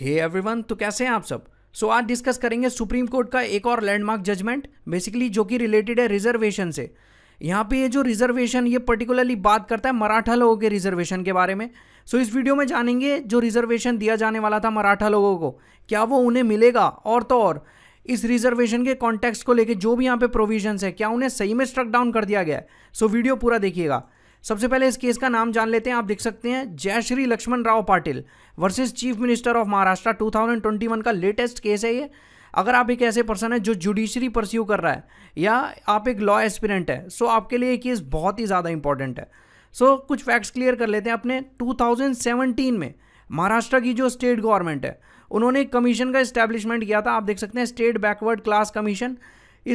हे hey everyone तो कैसे हैं आप सब सो so, आज डिस्कस करेंगे सुप्रीम कोर्ट का एक और लैंडमार्क जजमेंट बेसिकली जो कि रिलेटेड है रिजर्वेशन से यहाँ पे ये जो रिजर्वेशन ये पर्टिकुलरली बात करता है मराठा लोगों के रिजर्वेशन के बारे में सो so, इस वीडियो में जानेंगे जो रिजर्वेशन दिया जाने वाला था मराठा लोगों को क्या वो उन्हें मिलेगा और तो और इस रिजर्वेशन के कॉन्टेक्स्ट को लेकर जो भी यहाँ पे प्रोविजंस है क्या उन्हें सही में स्ट्रक डाउन कर दिया गया है सो so, वीडियो पूरा देखिएगा सबसे पहले इस केस का नाम जान लेते हैं आप देख सकते हैं Jai Shri Laxman Rao Patil versus Chief Minister of Maharashtra 2021 का लेटेस्ट केस है ये अगर आप एक ऐसे पर्सन है जो जुडिशरी परस्यू कर रहा है या आप एक लॉ एस्पिरेंट है सो आपके लिए ये केस बहुत ही ज़्यादा इंपॉर्टेंट है सो कुछ फैक्ट्स क्लियर कर लेते हैं अपने टू में महाराष्ट्र की जो स्टेट गवर्नमेंट है उन्होंने एक कमीशन का इस्टेब्लिशमेंट किया था आप देख सकते हैं स्टेट बैकवर्ड क्लास कमीशन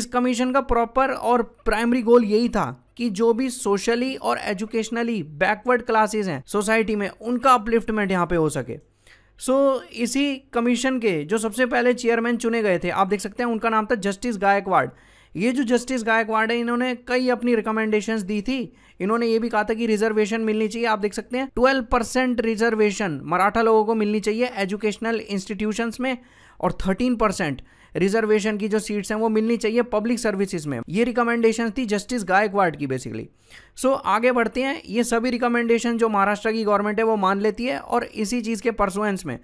इस कमीशन का प्रॉपर और प्राइमरी गोल यही था कि जो भी सोशली और एजुकेशनली बैकवर्ड क्लासेस हैं सोसाइटी में उनका अपलिफ्टमेंट यहाँ पे हो सके सो so, इसी कमीशन के जो सबसे पहले चेयरमैन चुने गए थे आप देख सकते हैं उनका नाम था जस्टिस गायकवाड़ ये जो जस्टिस गायकवाड़ है इन्होंने कई अपनी रिकमेंडेशंस दी थी इन्होंने ये भी कहा था कि रिजर्वेशन मिलनी चाहिए आप देख सकते हैं 12 परसेंट रिजर्वेशन मराठा लोगों को मिलनी चाहिए एजुकेशनल इंस्टीट्यूशंस में और थर्टीन परसेंट रिजर्वेशन की जो सीट्स हैं वो मिलनी चाहिए पब्लिक सर्विसेज में ये रिकमेंडेशन थी जस्टिस गायकवाड की बेसिकली सो so, आगे बढ़ते हैं ये सभी रिकमेंडेशन जो महाराष्ट्र की गवर्नमेंट है वो मान लेती है और इसी चीज़ के परसुएंस में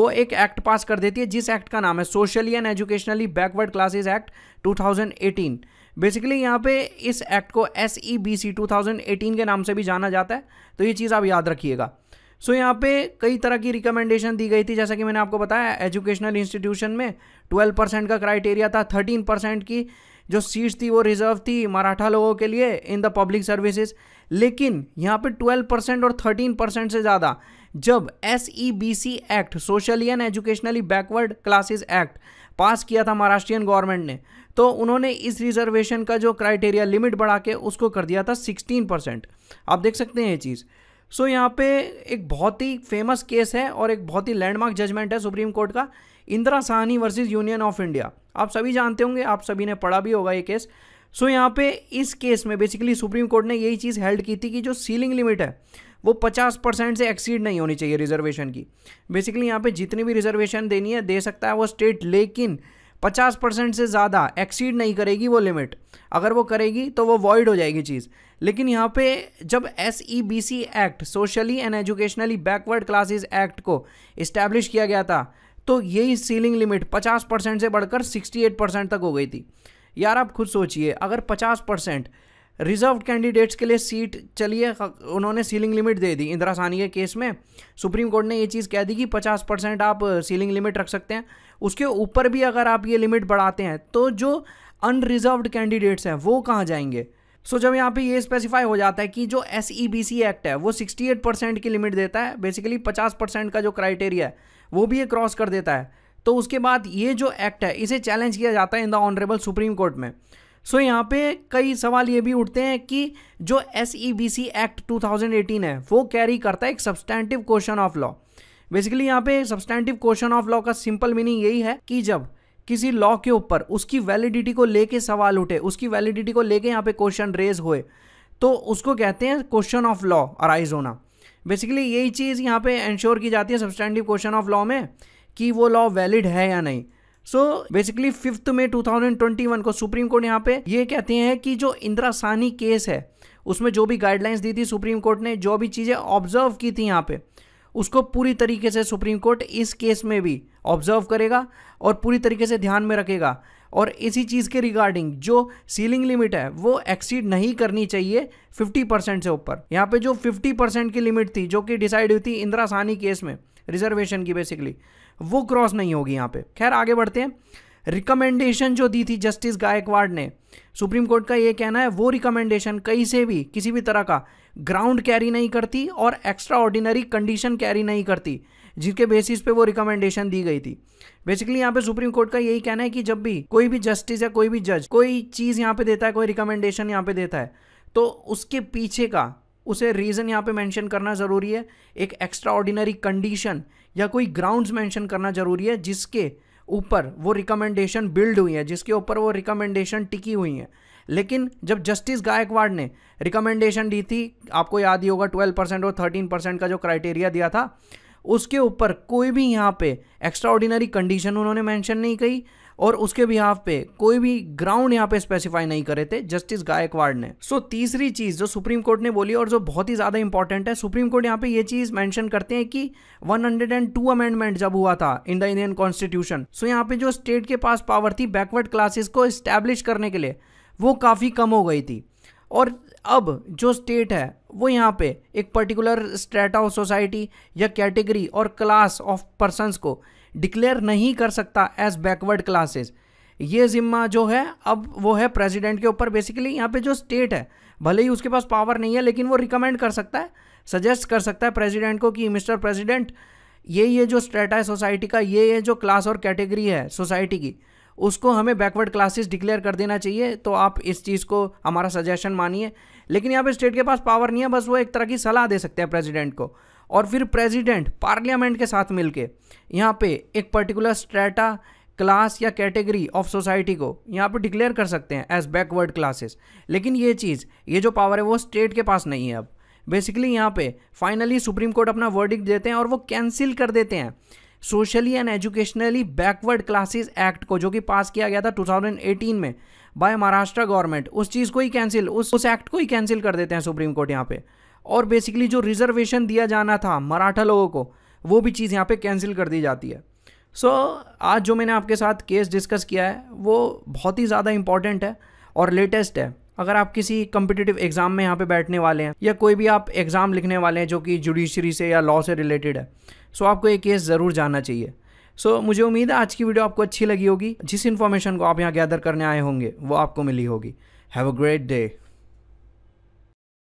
वो एक एक्ट पास कर देती है जिस एक्ट का नाम है socially and educationally backward classes act two basically यहाँ पे इस एक्ट को एस ई बी सी के नाम से भी जाना जाता है तो ये चीज़ आप याद रखिएगा सो so, यहाँ पे कई तरह की रिकमेंडेशन दी गई थी जैसा कि मैंने आपको बताया एजुकेशनल इंस्टीट्यूशन में 12 परसेंट का क्राइटेरिया था 13 परसेंट की जो सीट्स थी वो रिजर्व थी मराठा लोगों के लिए इन द पब्लिक सर्विसेज लेकिन यहाँ पे 12 परसेंट और 13 परसेंट से ज़्यादा जब S E B C act socially and educationally backward classes act pass किया था महाराष्ट्रियन गवर्नमेंट ने तो उन्होंने इस रिजर्वेशन का जो क्राइटेरिया लिमिट बढ़ा के उसको कर दिया था सिक्सटीन परसेंट आप देख सकते हैं ये चीज़ सो so, यहाँ पे एक बहुत ही फेमस केस है और एक बहुत ही लैंडमार्क जजमेंट है सुप्रीम कोर्ट का Indira Sawhney versus Union of India आप सभी जानते होंगे आप सभी ने पढ़ा भी होगा ये केस सो so, यहाँ पे इस केस में बेसिकली सुप्रीम कोर्ट ने यही चीज़ हेल्ड की थी कि जो सीलिंग लिमिट है वो 50 परसेंट से एक्सीड नहीं होनी चाहिए रिजर्वेशन की बेसिकली यहाँ पे जितनी भी रिजर्वेशन देनी है दे सकता है वो स्टेट लेकिन पचास परसेंट से ज़्यादा एक्सीड नहीं करेगी वो लिमिट अगर वो करेगी तो वो वॉइड हो जाएगी चीज़ लेकिन यहाँ पे जब S E B C act socially and educationally backward classes act को इस्टेब्लिश किया गया था तो यही सीलिंग लिमिट पचास परसेंट से बढ़कर सिक्सटी एट परसेंट तक हो गई थी यार आप खुद सोचिए अगर पचास परसेंट रिजर्व कैंडिडेट्स के लिए सीट चलिए उन्होंने सीलिंग लिमिट दे दी इंदिरा सानी के केस में सुप्रीम कोर्ट ने ये चीज़ कह दी कि 50 परसेंट आप सीलिंग लिमिट रख सकते हैं उसके ऊपर भी अगर आप ये लिमिट बढ़ाते हैं तो जो अनरिजर्व कैंडिडेट्स हैं वो कहाँ जाएंगे सो so, जब यहाँ पे ये स्पेसिफाई हो जाता है कि जो एस एक्ट e है वो 68 परसेंट की लिमिट देता है बेसिकली 50 परसेंट का जो क्राइटेरिया है वो भी ये क्रॉस कर देता है तो उसके बाद ये जो एक्ट है इसे चैलेंज किया जाता है in the honourable Supreme Court में सो so, यहाँ पे कई सवाल ये भी उठते हैं कि जो S E B C act two thousand eighteen है वो कैरी करता है एक substantive question of law basically यहाँ पे सब्सटैंटिव क्वेश्चन ऑफ लॉ का सिंपल मीनिंग यही है कि जब किसी लॉ के ऊपर उसकी वैलिडिटी को लेके सवाल उठे उसकी वैलिडिटी को लेके यहाँ पे क्वेश्चन रेज हुए तो उसको कहते हैं क्वेश्चन ऑफ लॉ अराइज होना बेसिकली यही चीज़ यहाँ पे इंश्योर की जाती है सब्सटैंडिव क्वेश्चन ऑफ लॉ में कि वो लॉ वैलिड है या नहीं सो बेसिकली फिफ्थ में 2021 को सुप्रीम कोर्ट यहाँ पे ये कहते हैं कि जो इंदिरा सानी केस है उसमें जो भी गाइडलाइंस दी थी सुप्रीम कोर्ट ने जो भी चीज़ें ऑब्जर्व की थी यहाँ पे उसको पूरी तरीके से सुप्रीम कोर्ट इस केस में भी ऑब्जर्व करेगा और पूरी तरीके से ध्यान में रखेगा और इसी चीज़ के रिगार्डिंग जो सीलिंग लिमिट है वो एक्सीड नहीं करनी चाहिए 50 परसेंट से ऊपर यहाँ पे जो 50 परसेंट की लिमिट थी जो कि डिसाइड हुई थी इंदिरा सानी केस में रिजर्वेशन की बेसिकली वो क्रॉस नहीं होगी यहाँ पे खैर आगे बढ़ते हैं रिकमेंडेशन जो दी थी जस्टिस गायकवाड़ ने सुप्रीम कोर्ट का ये कहना है वो रिकमेंडेशन कहीं से भी किसी भी तरह का ग्राउंड कैरी नहीं करती और एक्स्ट्रा ऑर्डिनरी कंडीशन कैरी नहीं करती जिसके बेसिस पे वो रिकमेंडेशन दी गई थी बेसिकली यहाँ पे सुप्रीम कोर्ट का यही कहना है कि जब भी कोई भी जस्टिस या कोई भी जज कोई चीज़ यहाँ पे देता है कोई रिकमेंडेशन यहाँ पे देता है तो उसके पीछे का उसे रीज़न यहाँ पे मेंशन करना ज़रूरी है एक एक्स्ट्रा ऑर्डिनरी कंडीशन या कोई ग्राउंड्स मेंशन करना ज़रूरी है जिसके ऊपर वो रिकमेंडेशन बिल्ड हुई है जिसके ऊपर वो रिकमेंडेशन टिकी हुई है लेकिन जब जस्टिस गायकवाड़ ने रिकमेंडेशन दी थी आपको याद ही होगा ट्वेल्व परसेंट और थर्टीन परसेंट का जो क्राइटेरिया दिया था उसके ऊपर कोई भी यहाँ पे एक्स्ट्रा ऑर्डिनरी कंडीशन उन्होंने मेंशन नहीं कही और उसके बिहाफ पे कोई भी ग्राउंड यहाँ पे स्पेसिफाई नहीं करे थे जस्टिस गायकवाड़ ने सो so, तीसरी चीज जो सुप्रीम कोर्ट ने बोली और जो बहुत ही ज्यादा इंपॉर्टेंट है सुप्रीम कोर्ट यहाँ पे ये चीज मेंशन करते हैं कि 102 अमेंडमेंट जब हुआ था in the Indian constitution so यहाँ पे जो स्टेट के पास पावर थी बैकवर्ड क्लासेस को स्टैब्लिश करने के लिए वो काफ़ी कम हो गई थी और अब जो स्टेट है वो यहाँ पे एक पर्टिकुलर स्ट्रेटा ऑफ सोसाइटी या कैटेगरी और क्लास ऑफ पर्सनस को डिक्लेयर नहीं कर सकता एज बैकवर्ड क्लासेस ये जिम्मा जो है अब वो है प्रेसिडेंट के ऊपर बेसिकली यहाँ पे जो स्टेट है भले ही उसके पास पावर नहीं है लेकिन वो रिकमेंड कर सकता है सजेस्ट कर सकता है प्रेसिडेंट को कि मिस्टर प्रेसिडेंट ये ये जो स्टेटा है सोसाइटी का ये ये जो क्लास और कैटेगरी है सोसाइटी की उसको हमें बैकवर्ड क्लासेस डिक्लेयर कर देना चाहिए तो आप इस चीज़ को हमारा सजेशन मानिए लेकिन यहाँ पे स्टेट के पास पावर नहीं है बस वो एक तरह की सलाह दे सकते हैं प्रेसिडेंट को और फिर प्रेसिडेंट पार्लियामेंट के साथ मिलके यहाँ पे एक पर्टिकुलर स्ट्रेटा क्लास या कैटेगरी ऑफ सोसाइटी को यहाँ पे डिक्लेयर कर सकते हैं एज बैकवर्ड क्लासेस लेकिन ये चीज़ ये जो पावर है वो स्टेट के पास नहीं है अब बेसिकली यहाँ पे फाइनली सुप्रीम कोर्ट अपना वर्डिक देते हैं और वो कैंसिल कर देते हैं socially and educationally backward classes act को जो कि पास किया गया था 2018 में बाय महाराष्ट्र गवर्नमेंट उस चीज़ को ही कैंसिल उस उस एक्ट को ही कैंसिल कर देते हैं सुप्रीम कोर्ट यहाँ पे और बेसिकली जो रिजर्वेशन दिया जाना था मराठा लोगों को वो भी चीज़ यहाँ पे कैंसिल कर दी जाती है सो so, आज जो मैंने आपके साथ केस डिस्कस किया है वो बहुत ही ज़्यादा इम्पॉर्टेंट है और लेटेस्ट है अगर आप किसी कम्पिटिटिव एग्ज़ाम में यहाँ पे बैठने वाले हैं या कोई भी आप एग्ज़ाम लिखने वाले हैं जो कि जुडिशरी से या लॉ से रिलेटेड है सो so, आपको ये केस ज़रूर जानना चाहिए सो so, मुझे उम्मीद है आज की वीडियो आपको अच्छी लगी होगी जिस इन्फॉर्मेशन को आप यहाँ गैदर करने आए होंगे वो आपको मिली होगी हैव अ ग्रेट डे